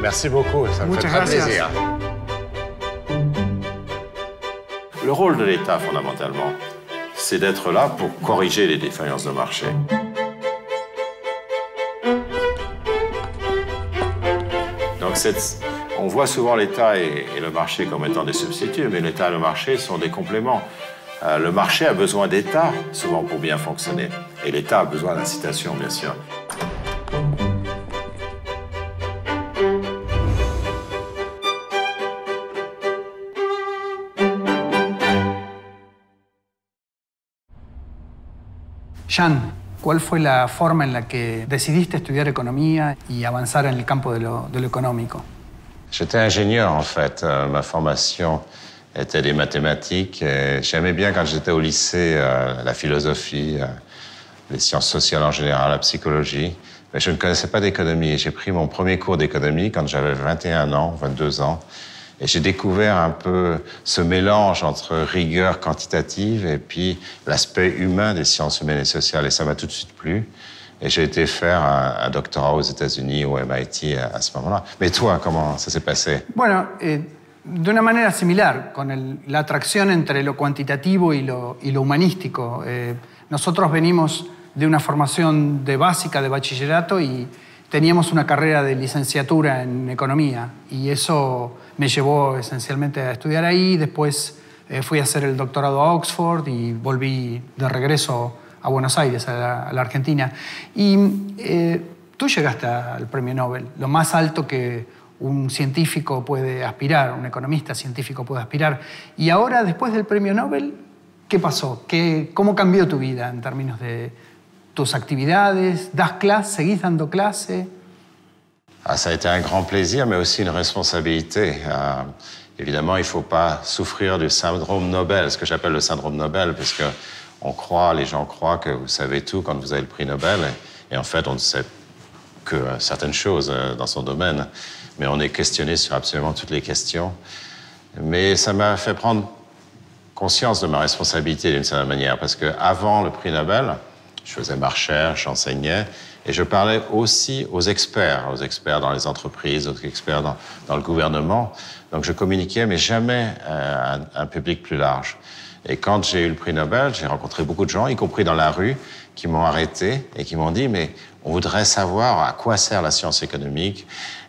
Merci beaucoup, ça me fait plaisir. Le rôle de l'État, fondamentalement, c'est d'être là pour corriger les défaillances de marché. Donc on voit souvent l'État et, le marché comme étant des substituts, mais l'État et le marché sont des compléments. Euh, le marché a besoin d'État, souvent pour bien fonctionner, et l'État a besoin d'incitation, bien sûr. Jan, quelle fue la forme en la que decidiste estudiar economía et avancer en le campo de lo, J'étais ingénieur en fait. Euh, ma formation était des mathématiques. J'aimais bien quand j'étais au lycée euh, la philosophie, euh, les sciences sociales en général, la psychologie. Mais je ne connaissais pas d'économie. J'ai pris mon premier cours d'économie quand j'avais 21 ans, 22 ans. Et j'ai découvert un peu ce mélange entre rigueur quantitative et puis l'aspect humain des sciences humaines et sociales. Et ça m'a tout de suite plu. Et j'ai été faire un, doctorat aux États-Unis, au MIT, à, ce moment-là. Mais toi, comment ça s'est passé Bueno, eh, de una manera similar, con la entre lo cuantitativo y lo, y lo humanístico. Eh, nosotros venimos de una formación de básica, de bachillerato, y teníamos una carrera de licenciatura en economía y eso me llevó esencialmente a estudiar ahí. Después eh, fui a hacer el doctorado a Oxford y volví de regreso a Buenos Aires, a la, Argentina. Y eh, tú llegaste al premio Nobel, lo más alto que un científico puede aspirar, un economista científico puede aspirar. Y ahora, después del premio Nobel, ¿qué pasó? ¿Qué, ¿Cómo cambió tu vida en términos de, tus activités, das classe, seguís dando classe. Ah, ça a été un grand plaisir, mais aussi une responsabilité. Euh, évidemment, il ne faut pas souffrir du syndrome Nobel, ce que j'appelle le syndrome Nobel, parce que on croit, les gens croient que vous savez tout quand vous avez le prix Nobel, et, en fait, on ne sait que certaines choses euh, dans son domaine, mais on est questionné sur absolument toutes les questions. Mais ça m'a fait prendre conscience de ma responsabilité d'une certaine manière, parce que avant le prix Nobel, je faisais ma recherche, j'enseignais, et je parlais aussi aux experts, aux experts dans les entreprises, aux experts dans, le gouvernement. Donc je communiquais, mais jamais euh, à un public plus large. Et quand j'ai eu le prix Nobel, j'ai rencontré beaucoup de gens, y compris dans la rue, qui m'ont arrêté et qui m'ont dit, mais on voudrait savoir à quoi sert la science économique.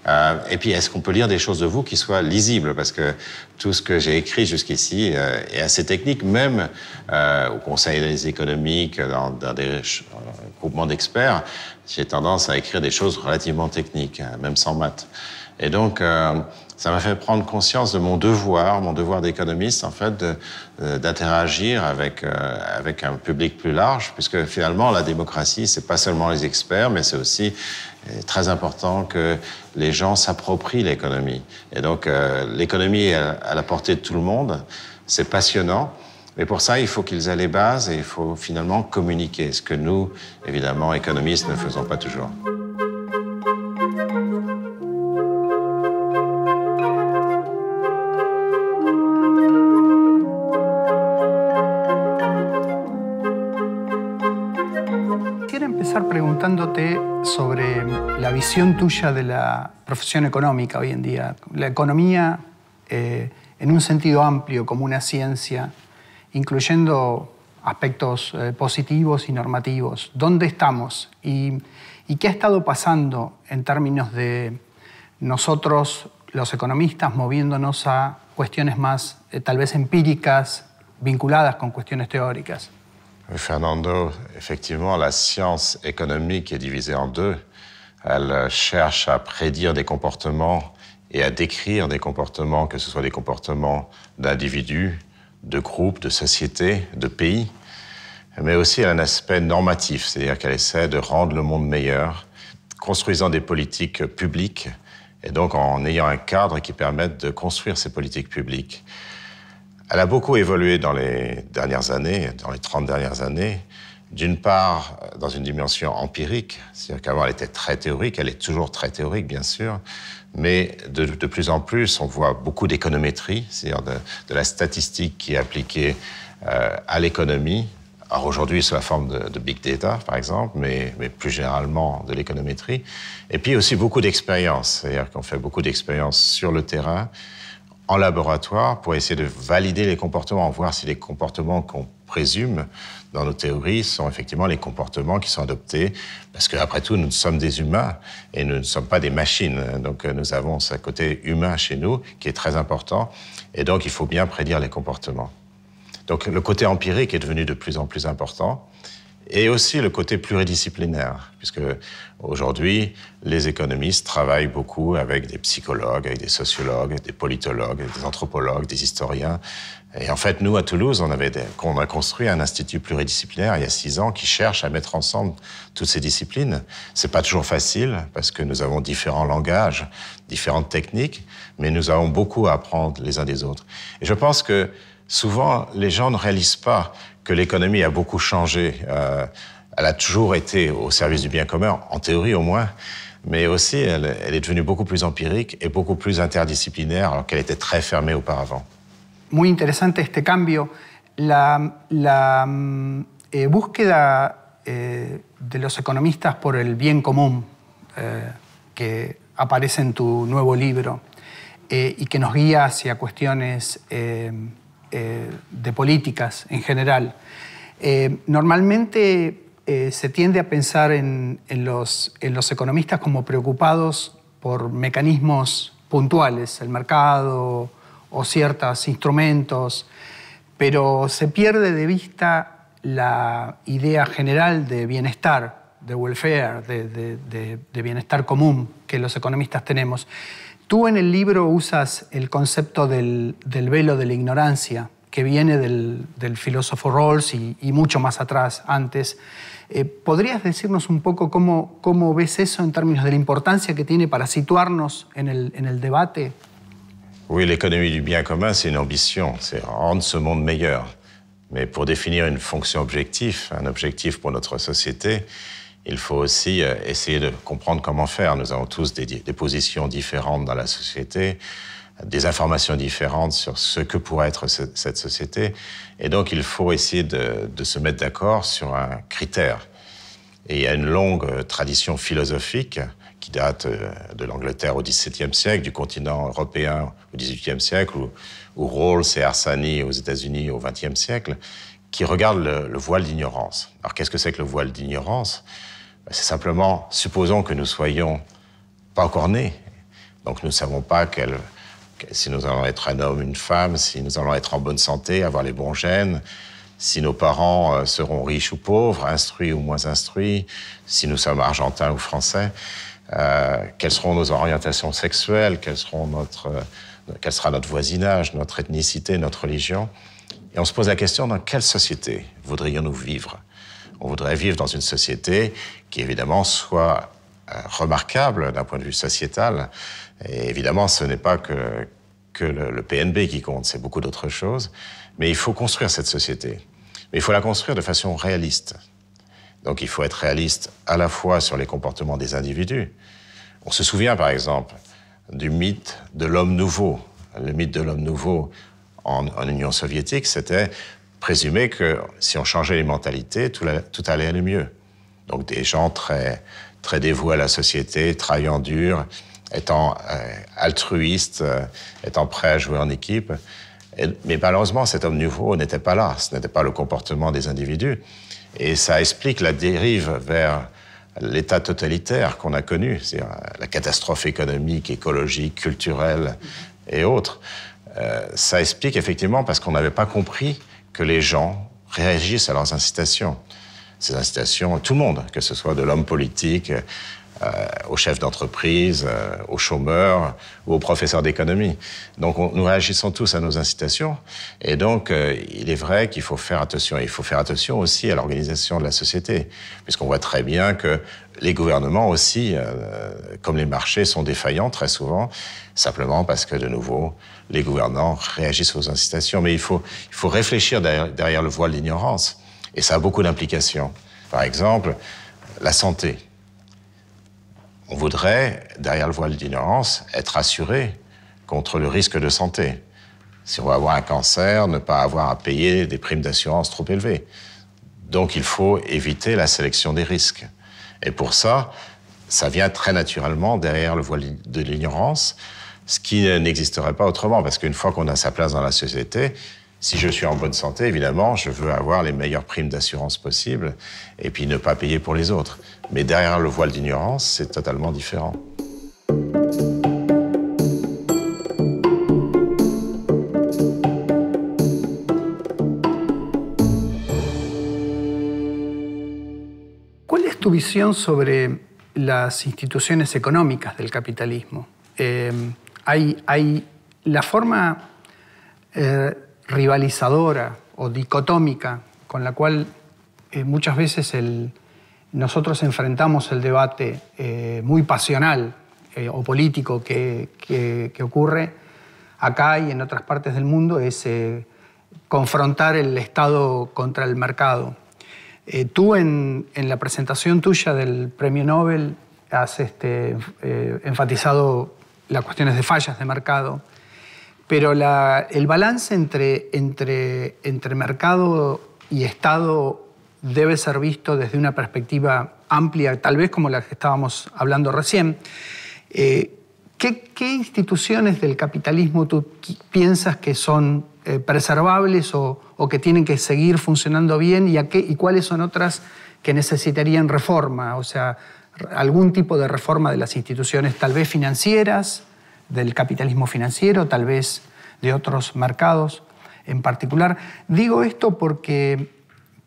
Euh, et puis, est-ce qu'on peut lire des choses de vous qui soient lisibles Parce que tout ce que j'ai écrit jusqu'ici euh, est assez technique, même euh, au Conseil des économiques, dans, dans des groupements d'experts, j'ai tendance à écrire des choses relativement techniques, hein, même sans maths. Et donc, ça m'a fait prendre conscience de mon devoir, mon devoir d'économiste, en fait, euh, d'interagir avec, euh, avec un public plus large, puisque finalement, la démocratie, c'est pas seulement les experts, mais c'est aussi euh, très important que les gens s'approprient l'économie. Et donc, l'économie est à la portée de tout le monde. C'est passionnant. Mais pour ça, il faut qu'ils aient les bases et il faut finalement communiquer, ce que nous, évidemment, économistes, ne faisons pas toujours. sobre la visión tuya de la profesión económica hoy en día. La economía eh, en un sentido amplio como una ciencia, incluyendo aspectos eh, positivos y normativos. ¿Dónde estamos? ¿Y, qué ha estado pasando en términos de nosotros, los economistas, moviéndonos a cuestiones más eh, tal vez empíricas, vinculadas con cuestiones teóricas? Fernando, effectivement, la science économique est divisée en deux. Elle cherche à prédire des comportements et à décrire des comportements, que ce soit des comportements d'individus, de groupes, de sociétés, de pays, mais aussi un aspect normatif, c'est-à-dire qu'elle essaie de rendre le monde meilleur, construisant des politiques publiques, et donc en ayant un cadre qui permette de construire ces politiques publiques. Elle a beaucoup évolué dans les dernières années, dans les 30 dernières années. D'une part, dans une dimension empirique, c'est-à-dire qu'avant elle était très théorique, elle est toujours très théorique bien sûr, mais de, plus en plus on voit beaucoup d'économétrie, c'est-à-dire de, la statistique qui est appliquée euh, à l'économie. Alors aujourd'hui sous la forme de, big data par exemple, mais, plus généralement de l'économétrie. Et puis aussi beaucoup d'expérience, c'est-à-dire qu'on fait beaucoup d'expériences sur le terrain en laboratoire pour essayer de valider les comportements, voir si les comportements qu'on présume dans nos théories sont effectivement les comportements qui sont adoptés, parce qu'après tout, nous sommes des humains et nous ne sommes pas des machines. Donc euh, nous avons ce côté humain chez nous qui est très important, et donc il faut bien prédire les comportements. Donc le côté empirique est devenu de plus en plus important et aussi le côté pluridisciplinaire, puisque aujourd'hui, les économistes travaillent beaucoup avec des psychologues, avec des sociologues, des politologues, des anthropologues, des historiens. Et en fait, nous, à Toulouse, on, avait on a construit un institut pluridisciplinaire il y a six ans qui cherche à mettre ensemble toutes ces disciplines. C'est pas toujours facile parce que nous avons différents langages, différentes techniques, mais nous avons beaucoup à apprendre les uns des autres. Et je pense que souvent, les gens ne réalisent pas que l'économie a beaucoup changé. Euh, elle a toujours été au service du bien commun, en théorie au moins, mais aussi elle, elle est devenue beaucoup plus empirique et beaucoup plus interdisciplinaire, alors qu'elle était très fermée auparavant. Muy interesante este cambio. La, la mm, eh, búsqueda eh, de los economistas por el bien commun qui eh, que aparece en tu nouveau libro et eh, que nos guía hacia cuestiones eh, Eh, de políticas en general. Eh, normalmente eh, se tiende a pensar en, los, economistas como preocupados por mecanismos puntuales, el mercado o ciertos instrumentos, pero se pierde de vista la idea general de bienestar, de welfare, de bienestar común que los economistas tenemos. Tú en el libro usas el concepto del, velo de la ignorancia, que viene del, filósofo Rawls y, mucho más atrás, antes. Eh, ¿Podrías decirnos un poco cómo, ves eso en términos de la importancia que tiene para situarnos en el, en el debate? Oui, l'économie du bien commun, c'est une ambition, c'est rendre ce monde meilleur. Mais pour définir une fonction objective, un objectif pour notre société, il faut aussi euh, essayer de comprendre comment faire. Nous avons tous des, positions différentes dans la société, des informations différentes sur ce que pourrait être cette société. Et donc, il faut essayer de, se mettre d'accord sur un critère. Et il y a une longue euh, tradition philosophique qui date euh, de l'Angleterre au XVIIe siècle, du continent européen au XVIIIe siècle, ou, Rawls et Arsani aux États-Unis au XXe siècle, qui regarde le, voile d'ignorance. Alors qu'est-ce que c'est que le voile d'ignorance ben, C'est simplement, supposons que nous soyons pas encore nés, donc nous ne savons pas quel, si nous allons être un homme, une femme, si nous allons être en bonne santé, avoir les bons gènes, si nos parents euh, seront riches ou pauvres, instruits ou moins instruits, si nous sommes argentins ou français, euh, quelles seront nos orientations sexuelles, quelles seront notre, euh, quel sera notre voisinage, notre ethnicité, notre religion. Et on se pose la question, dans quelle société voudrions-nous vivre On voudrait vivre dans une société qui, évidemment, soit euh, remarquable d'un point de vue sociétal. Et évidemment, ce n'est pas que, le, le PNB qui compte, c'est beaucoup d'autres choses. Mais il faut construire cette société. Mais il faut la construire de façon réaliste. Donc il faut être réaliste à la fois sur les comportements des individus. On se souvient par exemple du mythe de l'homme nouveau. Le mythe de l'homme nouveau, en, Union soviétique, c'était présumer que si on changeait les mentalités, tout, tout allait aller mieux. Donc des gens très, très dévoués à la société, travaillant dur, étant euh, altruistes, euh, étant prêts à jouer en équipe. mais malheureusement, cet homme nouveau n'était pas là. Ce n'était pas le comportement des individus. Et ça explique la dérive vers l'état totalitaire qu'on a connu, c'est-à-dire la catastrophe économique, écologique, culturelle et autres. Euh, ça explique effectivement parce qu'on n'avait pas compris que les gens réagissent à leurs incitations. Ces incitations, tout le monde, que ce soit de l'homme politique euh, aux chefs d'entreprise, euh, aux chômeurs ou aux professeurs d'économie. Donc nous réagissons tous à nos incitations et donc euh, il est vrai qu'il faut faire attention. il faut faire attention aussi à l'organisation de la société, puisqu'on voit très bien que les gouvernements aussi, comme les marchés, sont défaillants très souvent, simplement parce que de nouveau, les gouvernants réagissent aux incitations. Mais il faut, il faut réfléchir derrière, derrière le voile l'ignorance. Et ça a beaucoup d'implications. Par exemple, la santé. On voudrait, derrière le voile d'ignorance, être assuré contre le risque de santé. Si on va avoir un cancer, ne pas avoir à payer des primes d'assurance trop élevées. Donc il faut éviter la sélection des risques. Et pour ça, ça vient très naturellement derrière le voile de l'ignorance, ce qui n'existerait pas autrement, parce qu'une fois qu'on a sa place dans la société, si je suis en bonne santé, évidemment, je veux avoir les meilleures primes d'assurance possibles et puis ne pas payer pour les autres. Mais derrière le voile d'ignorance, c'est totalement différent. Quelle est tu visión sobre las institutions económicas del capitalisme Eh, hay, hay la forme eh, rivalizadora o dicotómica con la cual eh, muchas veces nosotros enfrentamos el debate eh, muy pasional eh, o político que, ocurre acá y en otras partes del mundo es confrontar el Estado contra el mercado. tú en, la presentación tuya del Premio Nobel has este, enfatizado las cuestiones de fallas de mercado pero el balance entre, mercado y Estado debe ser visto desde una perspectiva amplia, tal vez como la que estábamos hablando recién. Eh, ¿qué, instituciones del capitalismo tú piensas que son eh, preservables o, que tienen que seguir funcionando bien y, qué, y cuáles son otras que necesitarían reforma? O sea, algún tipo de reforma de las instituciones, tal vez financieras, del capitalismo financiero, tal vez de otros mercados en particular. Digo esto porque,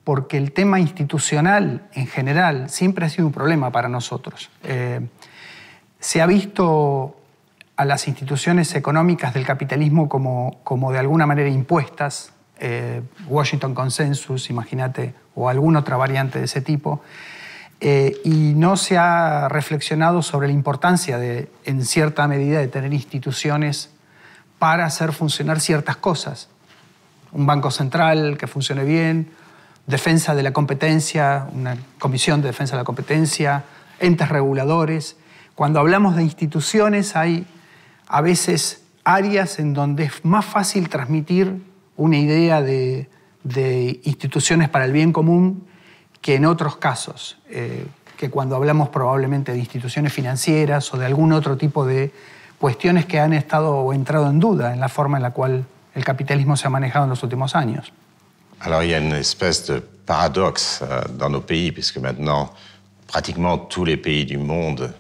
porque el tema institucional en general siempre ha sido un problema para nosotros. Eh, se ha visto a las instituciones económicas del capitalismo como, de alguna manera impuestas, eh, Washington Consensus, imagínate, o alguna otra variante de ese tipo, eh, y no se ha reflexionado sobre la importancia de, en cierta medida de tener instituciones para hacer funcionar ciertas cosas. Un banco central que funcione bien, defensa de la competencia, una comisión de defensa de la competencia, entes reguladores. Cuando hablamos de instituciones hay a veces áreas en donde es más fácil transmitir una idea de instituciones para el bien común que en d'autres casos, eh, que quand hablamos probablemente probablement d'institutions financières ou de algún autre type de questions qui ont été o en duda en la forme en la le el capitalismo se ha manejado en los últimos años. Alors il y a une espèce de paradoxe euh, dans nos pays, puisque maintenant pratiquement tous les pays du monde,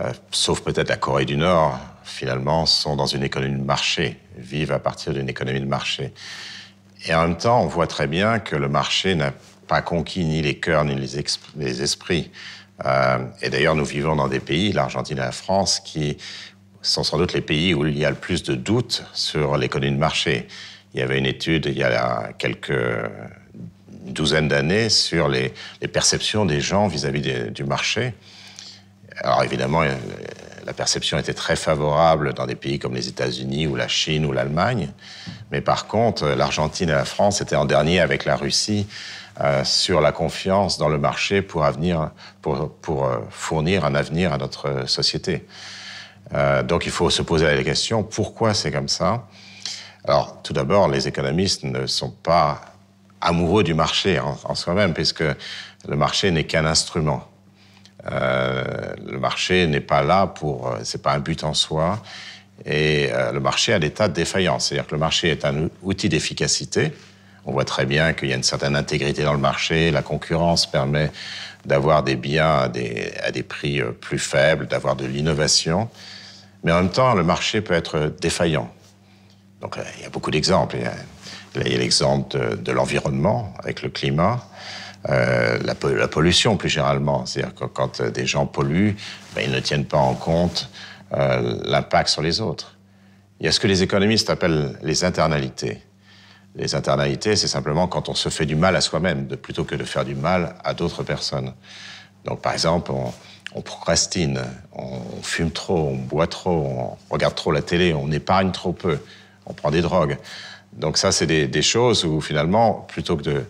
euh, sauf peut-être la Corée du Nord, finalement sont dans une économie de marché, vivent à partir d'une économie de marché. Et en même temps, on voit très bien que le marché n'a pas conquis ni les cœurs ni les, les esprits. Euh, et d'ailleurs, nous vivons dans des pays, l'Argentine et la France, qui sont sans doute les pays où il y a le plus de doutes sur l'économie de marché. Il y avait une étude il y a quelques douzaines d'années sur les, perceptions des gens vis-à-vis -vis du marché. Alors évidemment, euh, la perception était très favorable dans des pays comme les États-Unis ou la Chine ou l'Allemagne. Mais par contre, l'Argentine et la France étaient en dernier avec la Russie euh, sur la confiance dans le marché pour, pour, euh, fournir un avenir à notre société. Euh, donc il faut se poser la question, pourquoi c'est comme ça Alors tout d'abord, les économistes ne sont pas amoureux du marché en, soi-même, puisque le marché n'est qu'un instrument. le marché n'est pas là pour, n'est pas un but en soi, et le marché a des tas de défaillances. C'est-à-dire que le marché est un outil d'efficacité, on voit très bien qu'il y a une certaine intégrité dans le marché. La concurrence permet d'avoir des biens à des, prix euh, plus faibles, d'avoir de l'innovation. Mais en même temps, le marché peut être défaillant. Donc euh, il y a beaucoup d'exemples. Il y a l'exemple de, l'environnement avec le climat. Euh, la, pollution plus généralement. C'est-à-dire que quand des gens polluent, ben, ils ne tiennent pas en compte l'impact sur les autres. Il y a ce que les économistes appellent les internalités. Les internalités, c'est simplement quand on se fait du mal à soi-même, plutôt que de faire du mal à d'autres personnes. Donc, par exemple, on, procrastine, on, fume trop, on boit trop, on regarde trop la télé, on épargne trop peu, on prend des drogues. Donc ça, c'est des, choses où finalement, plutôt que de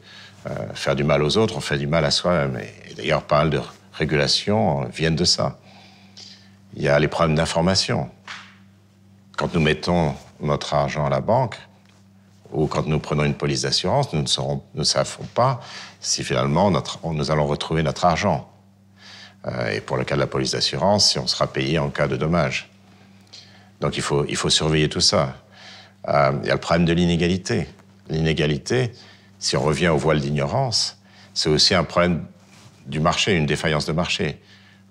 euh, faire du mal aux autres, on fait du mal à soi-même. Et, et d'ailleurs, pas mal de régulations viennent de ça. Il y a les problèmes d'information. Quand nous mettons notre argent à la banque, ou quand nous prenons une police d'assurance, nous ne, saurons, nous savons pas si finalement notre, nous allons retrouver notre argent. Euh, et pour le cas de la police d'assurance, si on sera payé en cas de dommage. Donc il faut, il faut surveiller tout ça. Euh, il y a le problème de l'inégalité. L'inégalité, si on revient au voile d'ignorance, c'est aussi un problème du marché, une défaillance de marché.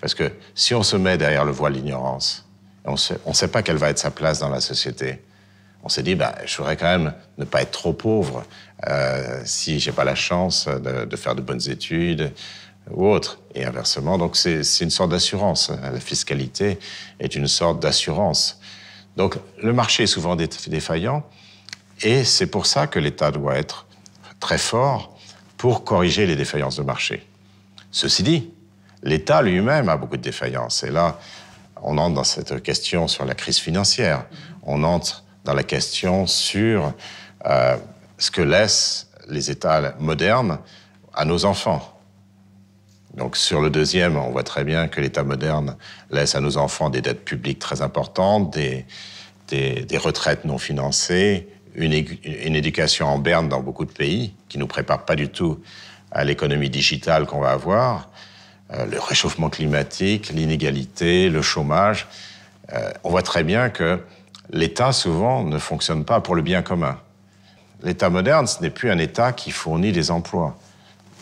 Parce que si on se met derrière le voile d'ignorance, on ne sait pas quelle va être sa place dans la société on s'est dit, bah, je voudrais quand même ne pas être trop pauvre euh, si j'ai pas la chance de, faire de bonnes études ou autre. Et inversement, donc c'est une sorte d'assurance. La fiscalité est une sorte d'assurance. Donc le marché est souvent défaillant et c'est pour ça que l'État doit être très fort pour corriger les défaillances de marché. Ceci dit, l'État lui-même a beaucoup de défaillances. Et là, on entre dans cette question sur la crise financière. On entre dans la question sur euh, ce que laissent les États modernes à nos enfants. Donc sur le deuxième, on voit très bien que l'État moderne laisse à nos enfants des dettes publiques très importantes, des, des, retraites non financées, une, une, éducation en berne dans beaucoup de pays qui ne nous prépare pas du tout à l'économie digitale qu'on va avoir, euh, le réchauffement climatique, l'inégalité, le chômage. Euh, on voit très bien que l'État, souvent, ne fonctionne pas pour le bien commun. L'État moderne, ce n'est plus un État qui fournit des emplois,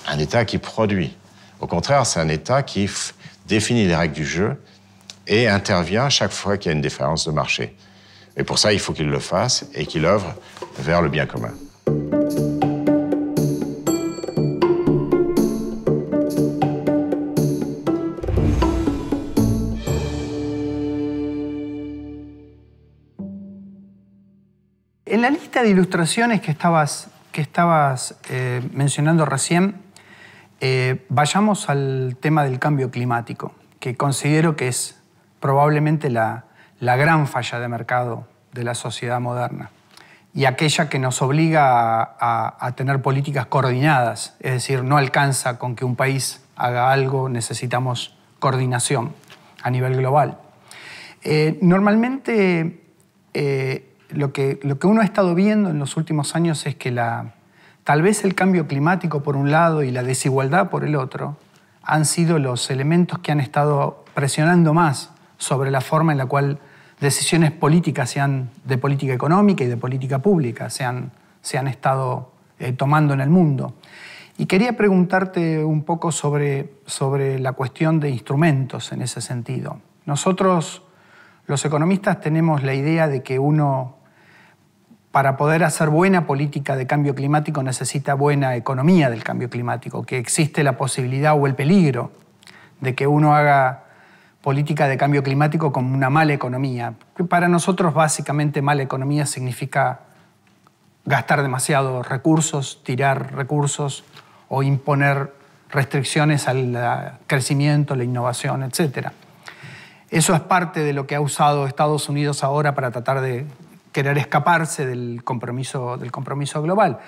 un État qui produit. Au contraire, c'est un État qui définit les règles du jeu et intervient chaque fois qu'il y a une différence de marché. Et pour ça, il faut qu'il le fasse et qu'il œuvre vers le bien commun. de ilustraciones que estabas, que estabas eh, mencionando recién, eh, vayamos al tema del cambio climático, que considero que es probablemente la, gran falla de mercado de la sociedad moderna y aquella que nos obliga a, tener políticas coordinadas, es decir, no alcanza con que un país haga algo, necesitamos coordinación a nivel global. Eh, normalmente lo que, uno ha estado viendo en los últimos años es que la, tal vez el cambio climático por un lado y la desigualdad por el otro han sido los elementos que han estado presionando más sobre la forma en la cual decisiones políticas, sean de política económica y de política pública, se han, se han estado eh, tomando en el mundo. Y quería preguntarte un poco sobre, sobre la cuestión de instrumentos en ese sentido. Nosotros, los economistas, tenemos la idea de que uno para poder hacer buena política de cambio climático necesita buena economía del cambio climático, que existe la posibilidad o el peligro de que uno haga política de cambio climático con una mala economía. Para nosotros básicamente mala economía significa gastar demasiados recursos, tirar recursos o imponer restricciones al crecimiento, la innovación, etc. Eso es parte de lo que ha usado Estados Unidos ahora para tratar de querer escaparse del compromiso, del compromiso global.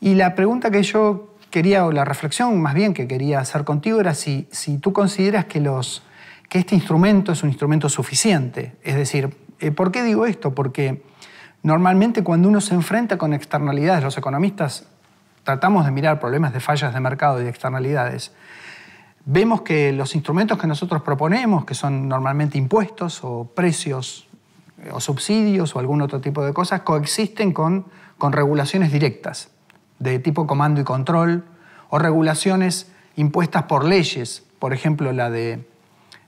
Y la pregunta que yo quería, o la reflexión más bien que quería hacer contigo era si, si tú consideras que, los, que este instrumento es un instrumento suficiente. Es decir, eh, ¿por qué digo esto? Porque normalmente cuando uno se enfrenta con externalidades, los economistas tratamos de mirar problemas de fallas de mercado y de externalidades, vemos que los instrumentos que nosotros proponemos, que son normalmente impuestos o precios eh, o subsidios o algún otro tipo de cosas coexisten con, regulaciones directas de tipo comando y control o regulaciones impuestas por leyes, por ejemplo la de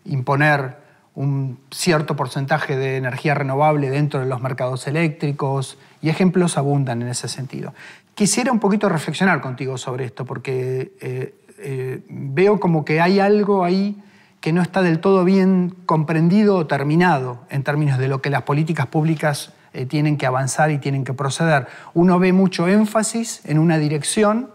imponer un cierto porcentaje de energía renovable dentro de los mercados eléctricos y ejemplos abundan en ese sentido. Quisiera un poquito reflexionar contigo sobre esto porque eh, eh, veo como que hay algo ahí que no está del todo bien comprendido o terminado en términos de lo que las políticas públicas eh, tienen que avanzar y tienen que proceder. Uno ve mucho énfasis en una dirección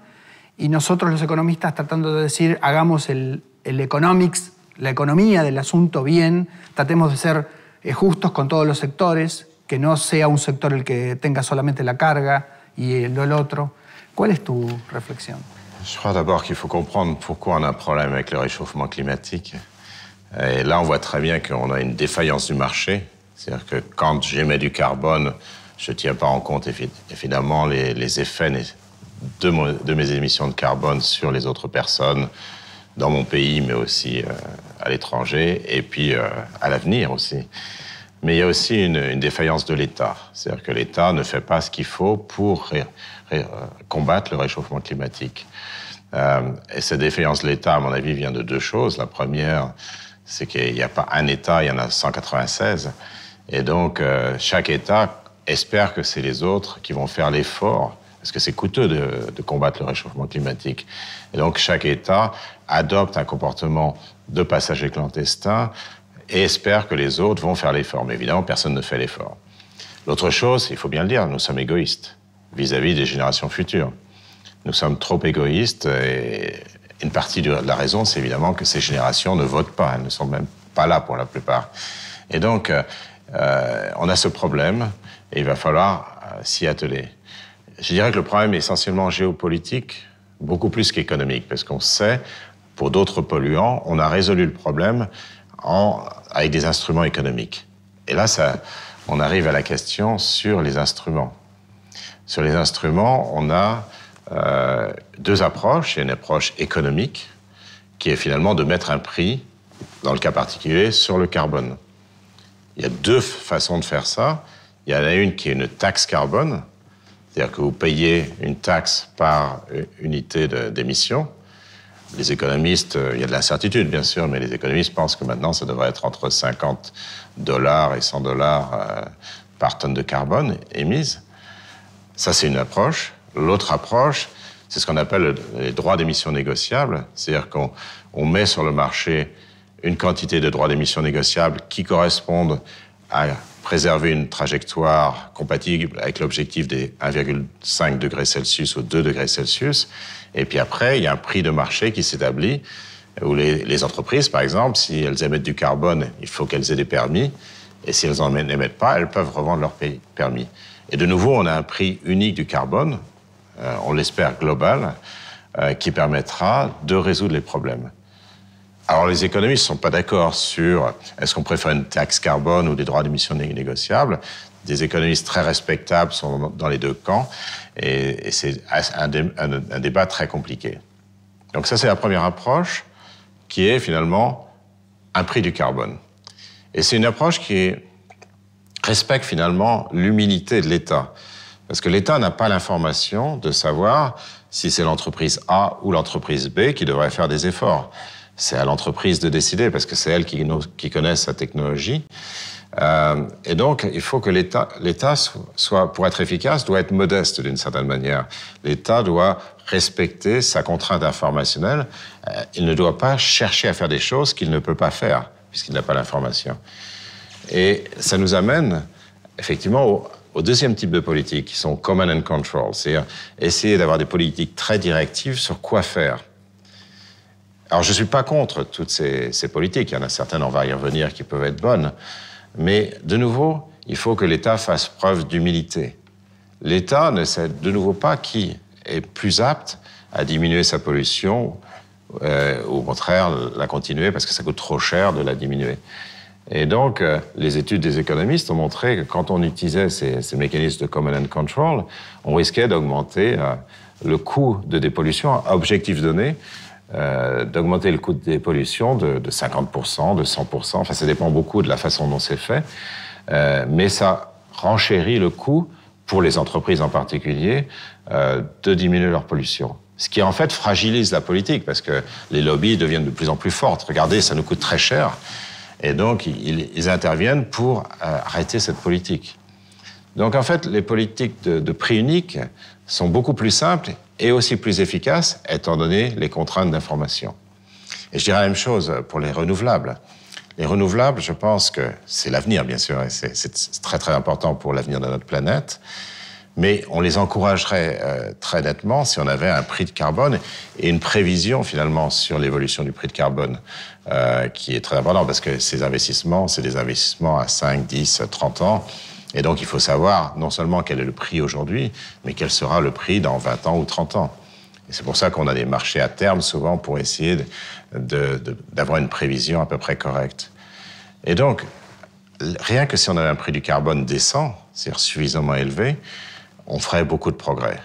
y nosotros los economistas tratando de decir hagamos el, el economics, la economía del asunto bien, tratemos de ser eh, justos con todos los sectores, que no sea un sector el que tenga solamente la carga y el, el otro. ¿Cuál es tu reflexión? creo hay que por qué un problema con el réchauffement climático. Et là, on voit très bien qu'on a une défaillance du marché. C'est-à-dire que quand j'émets du carbone, je ne tiens pas en compte évidemment les, effets de, mes émissions de carbone sur les autres personnes dans mon pays, mais aussi euh, à l'étranger, et puis euh, à l'avenir aussi. Mais il y a aussi une, défaillance de l'État. C'est-à-dire que l'État ne fait pas ce qu'il faut pour euh, combattre le réchauffement climatique. et cette défaillance de l'État, à mon avis, vient de deux choses. La première, c'est qu'il n'y a pas un État, il y en a 196. Et donc, euh, chaque État espère que c'est les autres qui vont faire l'effort, parce que c'est coûteux de, combattre le réchauffement climatique. Et donc, chaque État adopte un comportement de passager clandestin et espère que les autres vont faire l'effort. Mais évidemment, personne ne fait l'effort. L'autre chose, il faut bien le dire, nous sommes égoïstes vis-à-vis des générations futures. Nous sommes trop égoïstes et une partie de la raison, c'est évidemment que ces générations ne votent pas, elles ne sont même pas là pour la plupart. Et donc, euh, euh, on a ce problème et il va falloir euh, s'y atteler. Je dirais que le problème est essentiellement géopolitique, beaucoup plus qu'économique, parce qu'on sait, pour d'autres polluants, on a résolu le problème avec des instruments économiques. Et là, ça, on arrive à la question sur les instruments. Sur les instruments, on a euh, deux approches. Il y a une approche économique qui est finalement de mettre un prix, dans le cas particulier, sur le carbone. Il y a deux façons de faire ça. Il y en a une qui est une taxe carbone, c'est-à-dire que vous payez une taxe par euh, unité d'émission. Les économistes, euh, il y a de l'incertitude bien sûr, mais les économistes pensent que maintenant ça devrait être entre 50 dollars et 100 dollars par tonne de carbone émise. Ça, c'est une approche. L'autre approche, c'est ce qu'on appelle les droits d'émission négociables, c'est-à-dire qu'on met sur le marché une quantité de droits d'émission négociables qui correspondent à préserver une trajectoire compatible avec l'objectif des 1,5 degrés Celsius ou 2 degrés Celsius. Et puis après, il y a un prix de marché qui s'établit où les, les, entreprises, par exemple, si elles émettent du carbone, il faut qu'elles aient des permis. Et si elles n'en émettent pas, elles peuvent revendre leurs permis. Et de nouveau, on a un prix unique du carbone euh, on l'espère global, euh, qui permettra de résoudre les problèmes. Alors les économistes ne sont pas d'accord sur est-ce qu'on préfère une taxe carbone ou des droits d'émission négociables. Des économistes très respectables sont dans les deux camps et, c'est un, débat très compliqué. Donc ça c'est la première approche qui est finalement un prix du carbone. Et c'est une approche qui respecte finalement l'humilité de l'État. Parce que l'État n'a pas l'information de savoir si c'est l'entreprise A ou l'entreprise B qui devrait faire des efforts. C'est à l'entreprise de décider, parce que c'est elle qui, connaît sa technologie. Euh, et donc, il faut que l'État, soit, pour être efficace, doit être modeste d'une certaine manière. L'État doit respecter sa contrainte informationnelle. Euh, il ne doit pas chercher à faire des choses qu'il ne peut pas faire, puisqu'il n'a pas l'information. Et ça nous amène, effectivement, au, au deuxième type de politique, qui sont command and control, c'est-à-dire essayer d'avoir des politiques très directives sur quoi faire. Alors je ne suis pas contre toutes ces, politiques, il y en a certaines, on va y revenir, qui peuvent être bonnes, mais de nouveau, il faut que l'État fasse preuve d'humilité. L'État ne sait de nouveau pas qui est plus apte à diminuer sa pollution, euh, ou au contraire, la continuer parce que ça coûte trop cher de la diminuer. Et donc, euh, les études des économistes ont montré que quand on utilisait ces, mécanismes de common and control, on risquait d'augmenter euh, le coût de dépollution à objectif donné, euh, d'augmenter le coût de dépollution de, de 50%, de 100%, enfin ça dépend beaucoup de la façon dont c'est fait, mais ça renchérit le coût, pour les entreprises en particulier, de diminuer leur pollution. Ce qui en fait fragilise la politique, parce que les lobbies deviennent de plus en plus fortes. Regardez, ça nous coûte très cher. Et donc, ils, interviennent pour euh, arrêter cette politique. Donc, en fait, les politiques de, de, prix unique sont beaucoup plus simples et aussi plus efficaces, étant donné les contraintes d'information. Et je dirais la même chose pour les renouvelables. Les renouvelables, je pense que c'est l'avenir, bien sûr, et c'est très très important pour l'avenir de notre planète mais on les encouragerait euh, très nettement si on avait un prix de carbone et une prévision finalement sur l'évolution du prix de carbone, euh, qui est très important parce que ces investissements, c'est des investissements à 5, 10, 30 ans. Et donc il faut savoir non seulement quel est le prix aujourd'hui, mais quel sera le prix dans 20 ans ou 30 ans. Et c'est pour ça qu'on a des marchés à terme souvent pour essayer d'avoir une prévision à peu près correcte. Et donc, rien que si on avait un prix du carbone décent, c'est-à-dire suffisamment élevé, on ferait beaucoup de progrès,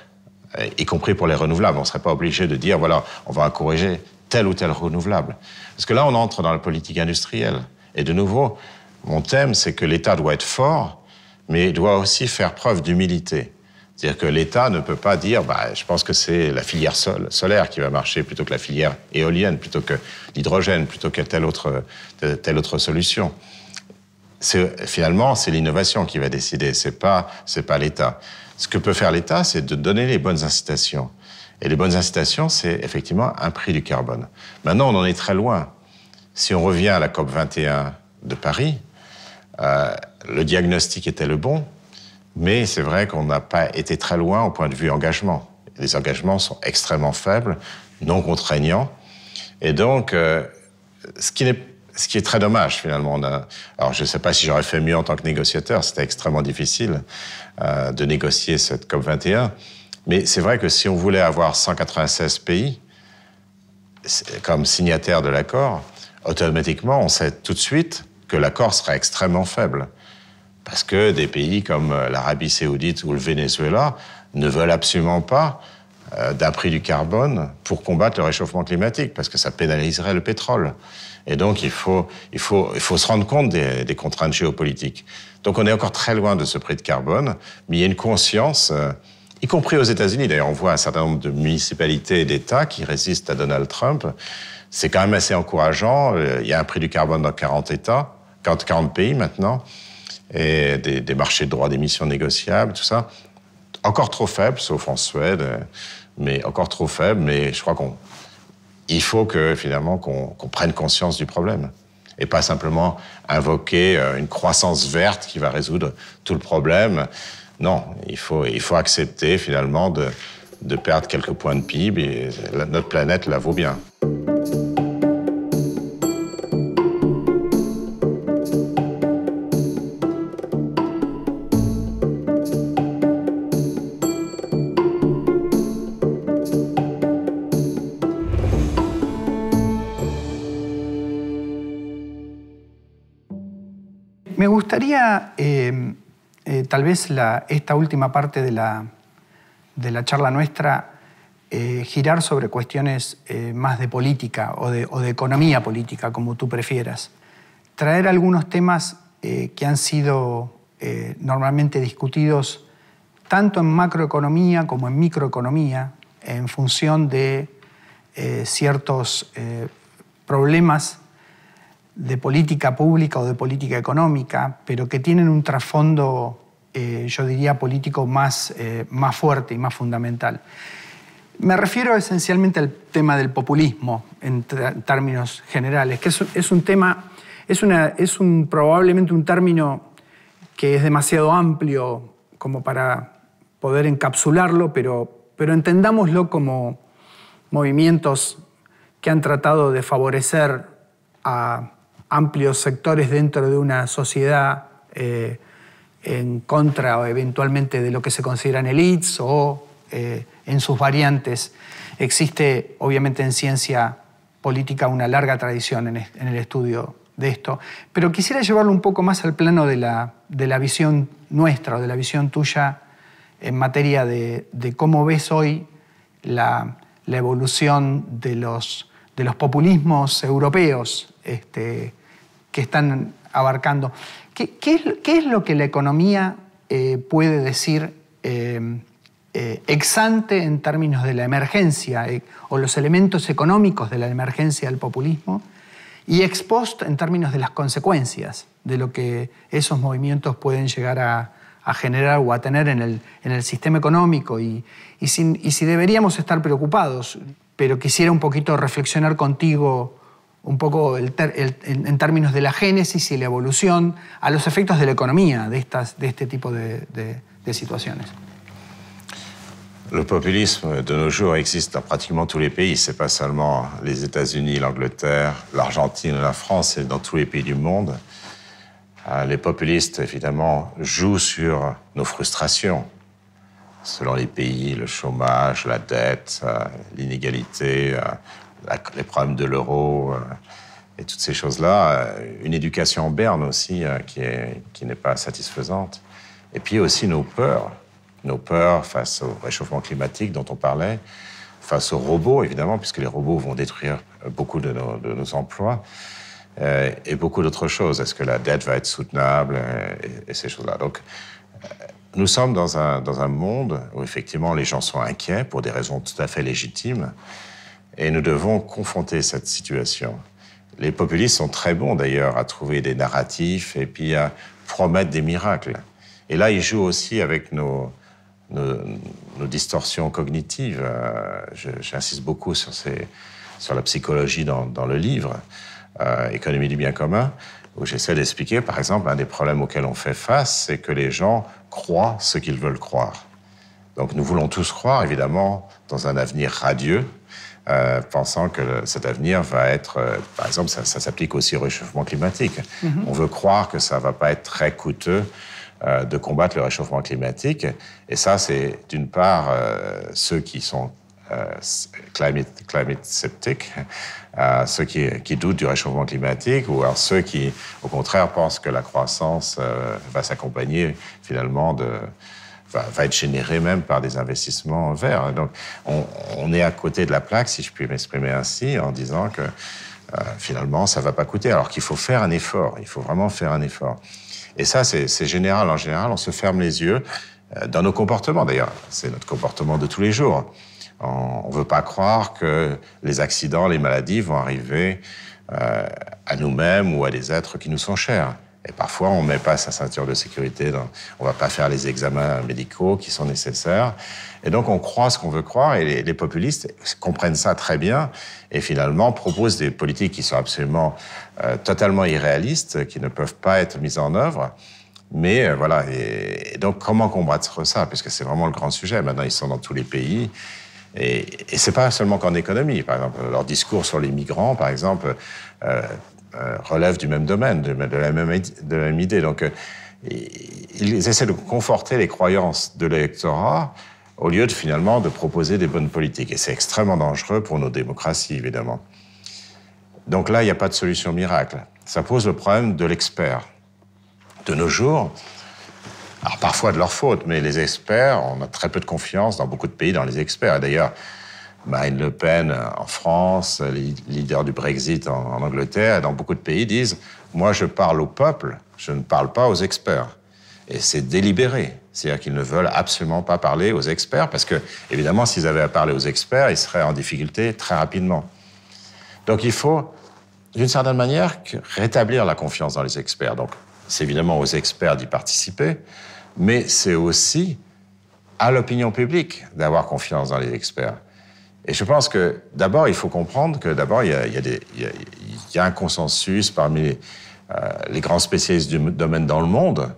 y compris pour les renouvelables. On ne serait pas obligé de dire, voilà, on va corriger tel ou tel renouvelable. Parce que là, on entre dans la politique industrielle. Et de nouveau, mon thème, c'est que l'État doit être fort, mais doit aussi faire preuve d'humilité. C'est-à-dire que l'État ne peut pas dire, bah, je pense que c'est la filière solaire qui va marcher plutôt que la filière éolienne, plutôt que l'hydrogène, plutôt que telle autre, telle autre solution. Finalement, c'est l'innovation qui va décider, c'est pas, c'est pas l'État. Ce que peut faire l'État, c'est de donner les bonnes incitations. Et les bonnes incitations, c'est effectivement un prix du carbone. Maintenant, on en est très loin. Si on revient à la COP 21 de Paris, euh, le diagnostic était le bon, mais c'est vrai qu'on n'a pas été très loin au point de vue engagement. Les engagements sont extrêmement faibles, non contraignants. Et donc, euh, ce qui n'est ce qui est très dommage finalement. alors je ne sais pas si j'aurais fait mieux en tant que négociateur, c'était extrêmement difficile euh, de négocier cette COP 21. Mais c'est vrai que si on voulait avoir 196 pays comme signataires de l'accord, automatiquement on sait tout de suite que l'accord serait extrêmement faible. Parce que des pays comme euh, l'Arabie saoudite ou le Venezuela ne veulent absolument pas euh, d'un prix du carbone pour combattre le réchauffement climatique, parce que ça pénaliserait le pétrole. Et donc, il faut, il faut, il faut se rendre compte des, contraintes géopolitiques. Donc, on est encore très loin de ce prix de carbone, mais il y a une conscience, euh, y compris aux États-Unis. D'ailleurs, on voit un certain nombre de municipalités et d'États qui résistent à Donald Trump. C'est quand même assez encourageant. Euh, il y a un prix du carbone dans 40 États, 40, 40 pays maintenant, et des, marchés de droits d'émission négociables, tout ça. Encore trop faible, sauf en Suède mais encore trop faible. Mais je crois qu'on, il faut que finalement qu'on prenne conscience du problème et pas simplement invoquer euh, une croissance verte qui va résoudre tout le problème. Non, il faut, il faut accepter finalement de, de perdre quelques points de PIB et notre planète la vaut bien. Em, eh, tal vez esta última parte de la, de la charla nuestra eh, girar sobre cuestiones eh, más de política o de, economía política, como tú prefieras. Traer algunos temas que han sido normalmente discutidos tanto en macroeconomía como en microeconomía, en función de ciertos problemas de política pública o de política económica, pero que tienen un trasfondo, eh, yo diría, político más, eh, más fuerte y más fundamental. Me refiero esencialmente al tema del populismo en términos generales, que es, un tema, es, una, es un, probablemente un término que es demasiado amplio como para poder encapsularlo, pero, pero entendámoslo como movimientos que han tratado de favorecer a amplios sectores dentro de una sociedad eh, en contra o eventualmente de lo que se consideran elites o eh, en sus variantes. Existe, obviamente, en ciencia política una larga tradición en, el estudio de esto, pero quisiera llevarlo un poco más al plano de la, de la visión nuestra o de la visión tuya en materia de, cómo ves hoy la, evolución de los, de los populismos europeos este, que están abarcando. ¿Qué, es, lo que la economía eh, puede decir ex eh, ante eh, exante en términos de la emergencia o los elementos económicos de la emergencia del populismo? Y ex post en términos de las consecuencias de lo que esos movimientos pueden llegar a, generar o a tener en el, sistema económico y, y si deberíamos estar preocupados, pero quisiera un poquito reflexionar contigo un peu en termes de la génesis et l'évolution à a de l'économie de, estas, de de, de, Le populisme de nos jours existe dans pratiquement tous les pays. C'est pas seulement les États-Unis, l'Angleterre, l'Argentine, la France, c'est dans tous les pays du monde. Euh, les populistes, évidemment, jouent sur nos frustrations. Selon les pays, le chômage, la dette, euh, l'inégalité, euh, les problèmes de l'euro euh, et toutes ces choses-là. Euh, une éducation en berne aussi euh, qui n'est qui pas satisfaisante. Et puis aussi nos peurs. Nos peurs face au réchauffement climatique dont on parlait, face aux robots évidemment, puisque les robots vont détruire beaucoup de nos, de nos emplois et beaucoup d'autres choses. Est-ce que la dette va être soutenable et, et ces choses-là. Donc nous sommes dans un, dans un monde où effectivement les gens sont inquiets pour des raisons tout à fait légitimes. Et nous devons confronter cette situation. Les populistes sont très bons d'ailleurs à trouver des narratifs et puis à promettre des miracles. Et là, ils jouent aussi avec nos, distorsions cognitives. Euh, j'insiste beaucoup sur, sur, la psychologie dans, le livre, euh, Économie du bien commun, où j'essaie d'expliquer, par exemple, un des problèmes auxquels on fait face, c'est que les gens croient ce qu'ils veulent croire. Donc nous voulons tous croire, évidemment, dans un avenir radieux, euh, pensant que cet avenir va être, euh, par exemple, ça, s'applique aussi au réchauffement climatique. Mhm. On veut croire que ça ne va pas être très coûteux euh, de combattre le réchauffement climatique. Et ça, c'est d'une part ceux qui sont climate, sceptiques, ceux qui, qui, doutent du réchauffement climatique, ou alors ceux qui, au contraire, pensent que la croissance va s'accompagner finalement de va, va, être généré même par des investissements verts. Donc, on, on est à côté de la plaque, si je puis m'exprimer ainsi, en disant que euh, finalement, ça va pas coûter, alors qu'il faut faire un effort. Il faut vraiment faire un effort. Et ça, c'est général. En général, on se ferme les yeux euh, dans nos comportements, d'ailleurs. C'est notre comportement de tous les jours. On ne veut pas croire que les accidents, les maladies vont arriver euh, à nous-mêmes ou à des êtres qui nous sont chers. Et parfois, on ne met pas sa ceinture de sécurité, on ne va pas faire les examens médicaux qui sont nécessaires. Et donc, on croit ce qu'on veut croire, et les, populistes comprennent ça très bien, et finalement proposent des politiques qui sont absolument, euh, totalement irréalistes, qui ne peuvent pas être mises en œuvre. Mais euh, voilà, et, donc comment combattre ça Puisque c'est vraiment le grand sujet. Maintenant, ils sont dans tous les pays. Et, et c'est pas seulement qu'en économie. Par exemple, leur discours sur les migrants, par exemple, euh, euh, relèvent du même domaine, de, la, même, idée. Donc, euh, ils essaient de conforter les croyances de l'électorat au lieu de finalement de proposer des bonnes politiques. Et c'est extrêmement dangereux pour nos démocraties, évidemment. Donc là, il n'y a pas de solution miracle. Ça pose le problème de l'expert. De nos jours, alors parfois de leur faute, mais les experts, on a très peu de confiance dans beaucoup de pays dans les experts. d'ailleurs, Marine Le Pen euh, en France, les leaders du Brexit en, Angleterre dans beaucoup de pays disent Moi, je parle au peuple, je ne parle pas aux experts. Et c'est délibéré. C'est-à-dire qu'ils ne veulent absolument pas parler aux experts, parce que, évidemment, s'ils avaient à parler aux experts, ils seraient en difficulté très rapidement. Donc il faut, d'une certaine manière, rétablir la confiance dans les experts. Donc c'est évidemment aux experts d'y participer, mais c'est aussi à l'opinion publique d'avoir confiance dans les experts. Et je pense que d'abord, il faut comprendre que d'abord, il, y a, un consensus parmi euh, les, grands spécialistes du domaine dans le monde.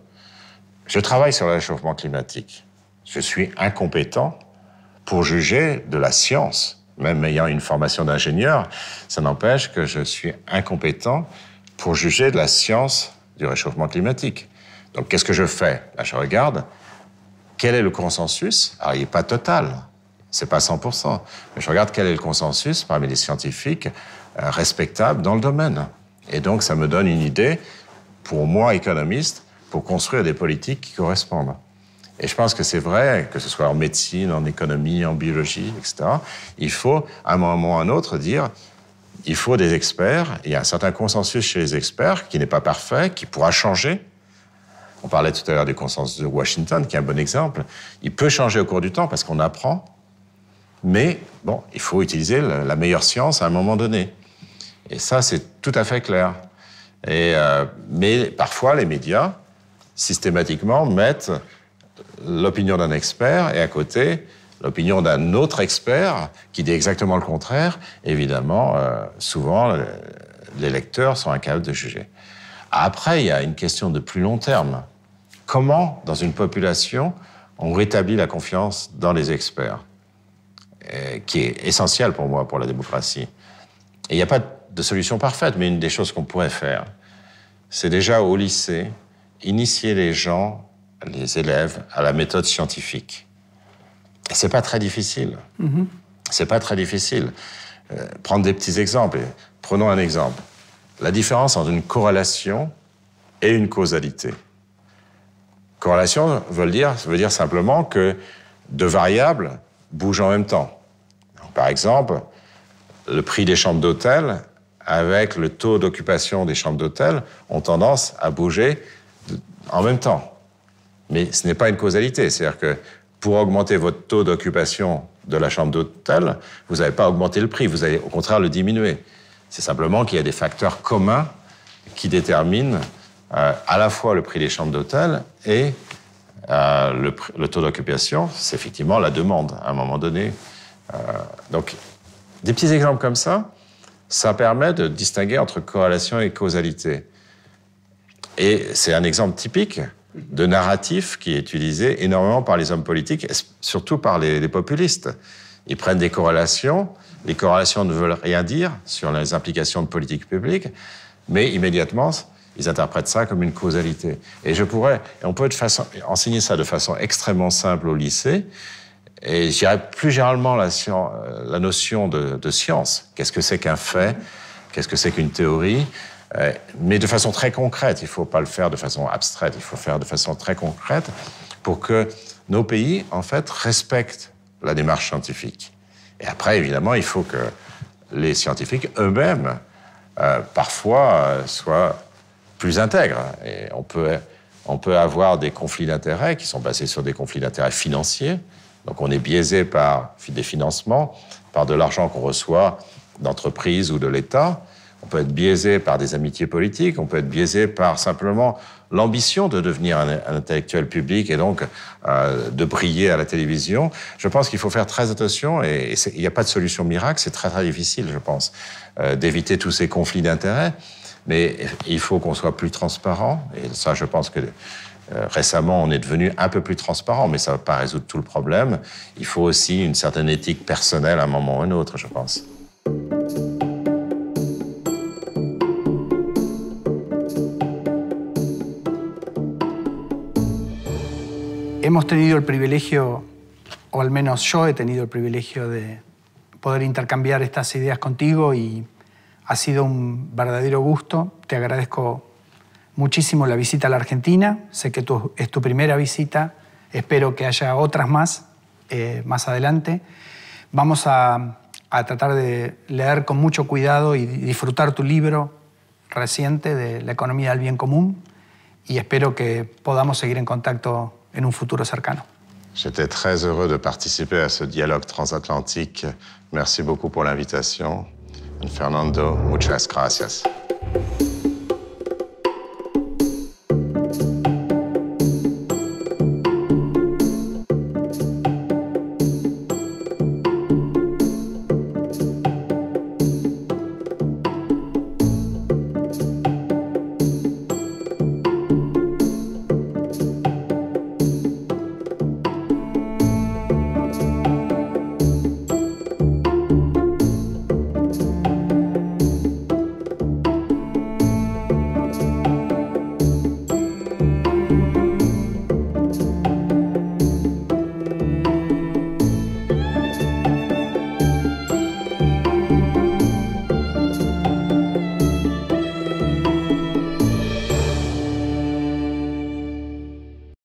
Je travaille sur le réchauffement climatique. Je suis incompétent pour juger de la science. Même ayant une formation d'ingénieur, ça n'empêche que je suis incompétent pour juger de la science du réchauffement climatique. Donc qu'est-ce que je fais Là, je regarde quel est le consensus Alors, ah, il n'est pas total. C'est pas 100%. Mais je regarde quel est le consensus parmi les scientifiques euh, respectables dans le domaine. Et donc, ça me donne une idée, pour moi, économiste, pour construire des politiques qui correspondent. Et je pense que c'est vrai, que ce soit en médecine, en économie, en biologie, etc., il faut, à un moment ou à un autre, dire il faut des experts, il y a un certain consensus chez les experts qui n'est pas parfait, qui pourra changer. On parlait tout à l'heure du consensus de Washington, qui est un bon exemple. Il peut changer au cours du temps parce qu'on apprend, mais bon, il faut utiliser la meilleure science à un moment donné. Et ça, c'est tout à fait clair. Euh, mais parfois, les médias, systématiquement, mettent l'opinion d'un expert et à côté l'opinion d'un autre expert qui dit exactement le contraire. Évidemment, euh, souvent, les lecteurs sont incapables de juger. Après, il y a une question de plus long terme. Comment, dans une population, on rétablit la confiance dans les experts euh, qui est essentiel pour moi, pour la démocratie. Et il n'y a pas de solution parfaite, mais une des choses qu'on pourrait faire, c'est déjà au lycée, initier les gens, les élèves, à la méthode scientifique. Ce c'est pas très difficile. Ce mhm. C'est pas très difficile. Euh, prendre des petits exemples. Prenons un exemple. La différence entre une corrélation et une causalité. Corrélation veut dire, veut dire simplement que deux variables bougent en même temps. Par exemple, le prix des chambres d'hôtel avec le taux d'occupation des chambres d'hôtel ont tendance à bouger en même temps. Mais ce n'est pas une causalité. C'est-à-dire que pour augmenter votre taux d'occupation de la chambre d'hôtel, vous n'avez pas augmenté le prix, vous allez au contraire le diminuer. C'est simplement qu'il y a des facteurs communs qui déterminent euh, à la fois le prix des chambres d'hôtel et euh, le, taux d'occupation. C'est effectivement la demande à un moment donné euh, donc, des petits exemples comme ça, ça permet de distinguer entre corrélation et causalité. Et c'est un exemple typique de narratif qui est utilisé énormément par les hommes politiques, surtout par les, populistes. Ils prennent des corrélations, les corrélations ne veulent rien dire sur les implications de politique publique, mais immédiatement, ils interprètent ça comme une causalité. Et je pourrais, on peut façon, enseigner ça de façon extrêmement simple au lycée, et je dirais plus généralement la, euh, notion de, science. Qu'est-ce que c'est qu'un fait Qu'est-ce que c'est qu'une théorie euh, Mais de façon très concrète. Il ne faut pas le faire de façon abstraite. Il faut faire de façon très concrète pour que nos pays, en fait, respectent la démarche scientifique. Et après, évidemment, il faut que les scientifiques eux-mêmes, euh, parfois, soient plus intègres. Et on peut, on peut avoir des conflits d'intérêts qui sont basés sur des conflits d'intérêts financiers. Donc on est biaisé par des financements, par de l'argent qu'on reçoit d'entreprises ou de l'État. On peut être biaisé par des amitiés politiques, on peut être biaisé par simplement l'ambition de devenir un, intellectuel public et donc euh, de briller à la télévision. Je pense qu'il faut faire très attention et il n'y a pas de solution miracle, c'est très très difficile, je pense, euh, d'éviter tous ces conflits d'intérêts. Mais il faut qu'on soit plus transparent et ça, je pense que euh, récemment, on est devenu un peu plus transparent, mais ça ne va pas résoudre tout le problème. Il faut aussi une certaine éthique personnelle à un moment ou à un autre, je pense. Hemos tenido el privilegio, o al menos yo he tenido el privilegio de poder intercambiar estas ideas contigo y ha sido un verdadero gusto. Te agradezco muchísimo la visita a la Argentina. Sé que es tu primera visita. Espero que haya otras más eh, más adelante. Vamos a, tratar de leer con mucho cuidado y disfrutar tu libro reciente de la economía del bien común y espero que podamos seguir en contacto en un futuro cercano. J'étais très heureux de participer à ce dialogue transatlantique. Merci beaucoup pour l'invitation. Fernando, muchas gracias.